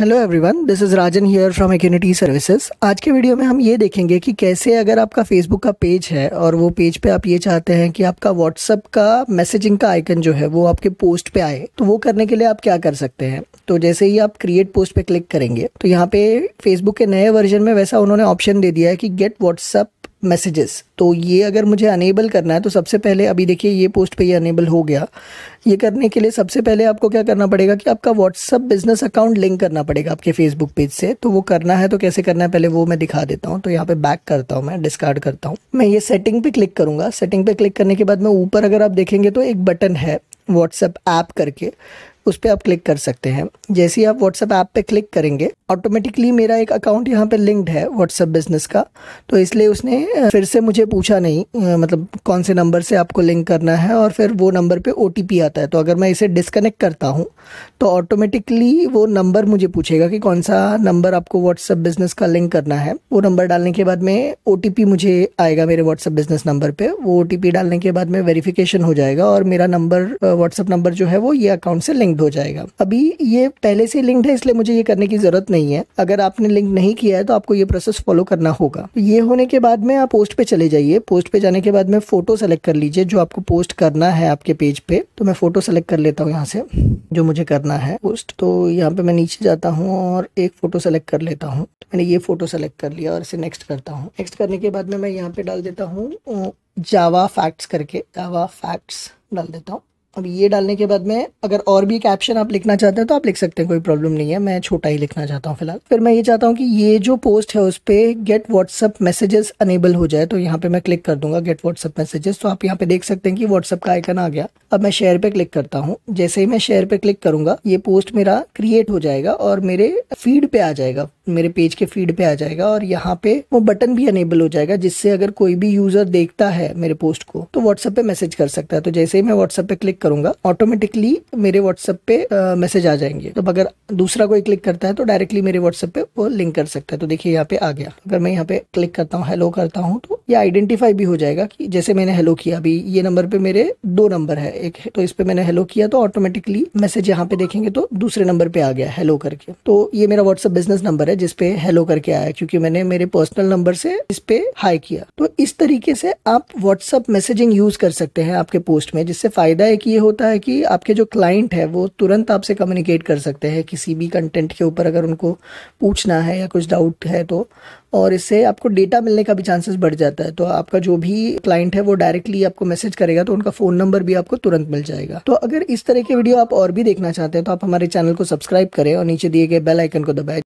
hello everyone this is Rajan here from Acunity services आज के video में हम ये देखेंगे कि कैसे अगर आपका फेसबुक का पेज है और वो पेज पे आप ये चाहते हैं कि आपका व्हाट्सअप का मैसेजिंग का आइकन जो है वो आपके पोस्ट पे आए तो वो करने के लिए आप क्या कर सकते हैं तो जैसे ही आप क्रिएट पोस्ट पे क्लिक करेंगे तो यहाँ पे फेसबुक के नए वर्जन में वैसा उन्होंने ऑप्शन दे दिया है कि गेट व्हाट्सअप मैसेजेस तो ये अगर मुझे अनेबल करना है तो सबसे पहले अभी देखिए ये पोस्ट पे ये अनेबल हो गया ये करने के लिए सबसे पहले आपको क्या करना पड़ेगा कि आपका व्हाट्सअप बिजनेस अकाउंट लिंक करना पड़ेगा आपके फेसबुक पेज से तो वो करना है तो कैसे करना है पहले वो मैं दिखा देता हूँ तो यहाँ पे बैक करता हूँ मैं डिस्कार्ड करता हूँ मैं ये सेटिंग पे क्लिक करूँगा सेटिंग पे क्लिक करने के बाद मैं ऊपर अगर आप देखेंगे तो एक बटन है व्हाट्सएप ऐप करके उस पर आप क्लिक कर सकते हैं जैसे ही आप व्हाट्सअप ऐप पे क्लिक करेंगे ऑटोमेटिकली मेरा एक अकाउंट यहाँ पे लिंक्ड है व्हाट्सअप बिजनेस का तो इसलिए उसने फिर से मुझे पूछा नहीं मतलब कौन से नंबर से आपको लिंक करना है और फिर वो नंबर पे ओ आता है तो अगर मैं इसे डिसकनेक्ट करता हूँ तो ऑटोमेटिकली वो नंबर मुझे पूछेगा कि कौन सा नंबर आपको व्हाट्सअप बिजनेस का लिंक करना है वो नंबर डालने के बाद में ओ मुझे आएगा मेरे व्हाट्सअप बिजनेस नंबर पर वो ओ डालने के बाद में वेरीफिकेशन हो जाएगा और मेरा नंबर व्हाट्सअप नंबर जो है वो ये अकाउंट से लिंक सब्सक्राइब हो जाएगा अभी ये पहले से लिंक्ड है इसलिए मुझे ये करने की जरूरत नहीं है अगर आपने लिंक नहीं किया है तो आपको ये प्रोसेस फॉलो करना होगा ये होने के बाद में आप पोस्ट पे चले जाइए पोस्ट पे जाने के बाद में फोटो सेलेक्ट कर लीजिए जो आपको पोस्ट करना है आपके पेज पे तो मैं फोटो सेलेक्ट कर लेता हूँ यहाँ से जो मुझे करना है पोस्ट तो यहाँ पे मैं नीचे जाता हूँ और एक फोटो सेलेक्ट कर लेता हूँ तो मैंने ये फोटो सेलेक्ट कर लिया और इसे नेक्स्ट करता हूँ नेक्स्ट करने के बाद में मैं यहाँ पे डाल देता हूँ जावा फैक्ट्स करके जावा फैक्ट्स डाल देता हूँ अब ये डालने के बाद में अगर और भी कैप्शन आप लिखना चाहते हैं तो आप लिख सकते हैं कोई प्रॉब्लम नहीं है मैं छोटा ही लिखना चाहता हूँ फिलहाल फिर मैं ये चाहता हूँ कि ये जो पोस्ट है उस पर गेट व्हाट्सअप मैसेजेस अनेबल हो जाए तो यहाँ पे मैं क्लिक कर दूंगा गेट व्हाट्सअप मैसेजेस तो आप यहाँ पे देख सकते हैं कि व्हाट्सअप का आइकन आ गया अब मैं शेयर पे क्लिक करता हूँ जैसे ही मैं शेयर पे क्लिक करूंगा ये पोस्ट मेरा क्रिएट हो जाएगा और मेरे फीड पे आ जाएगा मेरे पेज के फीड पे आ जाएगा और यहाँ पे वो बटन भी अनेबल हो जाएगा जिससे अगर कोई भी यूजर देखता है मेरे पोस्ट को तो व्हाट्सएप पे मैसेज कर सकता है तो जैसे ही मैं व्हाट्सएप पे क्लिक करूंगा ऑटोमेटिकली मेरे व्हाट्सएप पे मैसेज आ जाएंगे तो अगर दूसरा कोई क्लिक करता है तो डायरेक्टली मेरे व्हाट्सएप पे वो लिंक कर सकता है तो देखिए यहाँ पे आ गया अगर मैं यहाँ पे क्लिक करता हूँ हेलो करता हूँ तो ये आइडेंटिफाई भी हो जाएगा कि जैसे मैंने हेलो किया अभी ये नंबर पे मेरे दो नंबर है एक तो इस पे मैंने हेलो किया तो ऑटोमेटिकली मैसेज यहाँ पे देखेंगे तो दूसरे नंबर पे आ गया हेलो करके तो ये मेरा व्हाट्सएप बिजनेस नंबर है जिसपे हेलो करके आया क्योंकि मैंने मेरे पर्सनल नंबर से इस पे हाई किया तो इस तरीके से आप व्हाट्सएप मैसेजिंग यूज कर सकते हैं आपके पोस्ट में जिससे फायदा है कि ये होता है कि आपके जो क्लाइंट है वो तुरंत आपसे कम्युनिकेट कर सकते हैं किसी भी कंटेंट के ऊपर अगर उनको पूछना है या कुछ डाउट है तो और इससे आपको डेटा मिलने का भी चांसेस बढ़ जाता है तो आपका जो भी क्लाइंट है वो डायरेक्टली आपको मैसेज करेगा तो उनका फ़ोन नंबर भी आपको तुरंत मिल जाएगा तो अगर इस तरह के वीडियो आप और भी देखना चाहते हैं तो आप हमारे चैनल को सब्सक्राइब करें और नीचे दिए गए बेल आइकन को दबाएं